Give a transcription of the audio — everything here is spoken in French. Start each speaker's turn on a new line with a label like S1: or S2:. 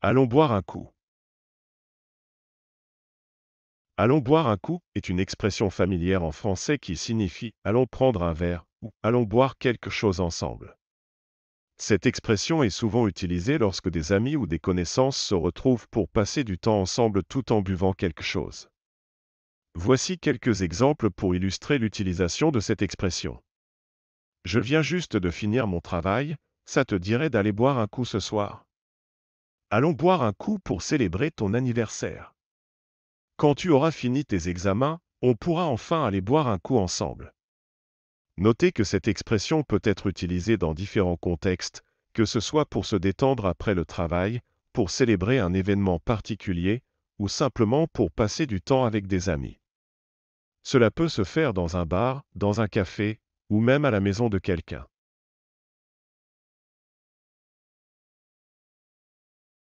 S1: Allons boire un coup.
S2: Allons boire un coup est une expression familière en français qui signifie allons prendre un verre ou allons boire quelque chose ensemble. Cette expression est souvent utilisée lorsque des amis ou des connaissances se retrouvent pour passer du temps ensemble tout en buvant quelque chose. Voici quelques exemples pour illustrer l'utilisation de cette expression. Je viens juste de finir mon travail, ça te dirait d'aller boire un coup ce soir allons boire un coup pour célébrer ton anniversaire. Quand tu auras fini tes examens, on pourra enfin aller boire un coup ensemble. Notez que cette expression peut être utilisée dans différents contextes, que ce soit pour se détendre après le travail, pour célébrer un événement particulier, ou simplement pour passer du temps avec des amis. Cela peut se faire dans un bar, dans un café, ou même
S1: à la maison de quelqu'un.